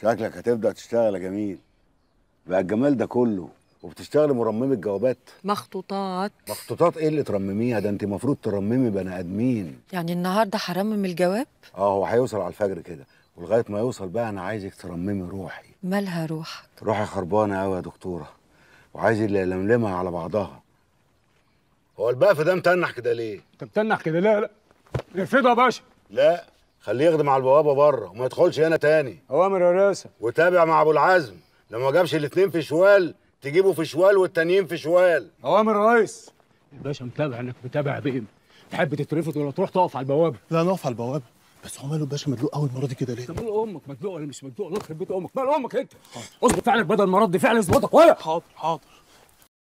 شكلك هتبدا تشتغل يا جميل بقى الجمال ده كله وبتشتغلي مرممه جوابات مخطوطات مخطوطات ايه اللي ترمميها ده انت المفروض ترممي بني ادمين يعني النهارده هرمم الجواب اه هو هيوصل على الفجر كده ولغايه ما يوصل بقى انا عايزك ترممي روحي مالها روحك روحي خربانه قوي يا دكتوره وعايز اللي يلملمها على بعضها هو البقف ده متنح كده ليه انت متنح كده لا لا ارفضها يا باشا لا خليه يخدم على البوابه بره وما يدخلش هنا تاني اوامر يا ريسه وتابع مع ابو العزم لو ما جابش الاثنين في شوال تجيبه في شوال والتانيين في شوال اوامر يا ريس الباشا متابع انك متابع بهم تحب تترفض ولا تروح تقف على البوابه لا نقف على البوابه بس هو ماله الباشا مدلوق اول مره دي كده ليه؟ طب امك مدلوق ولا مش مدلوق؟ يخرب بيت امك، مال امك انت؟ حاضر اظبط فعلك بدل ما رد فعل اظبطك ولا حاضر حاضر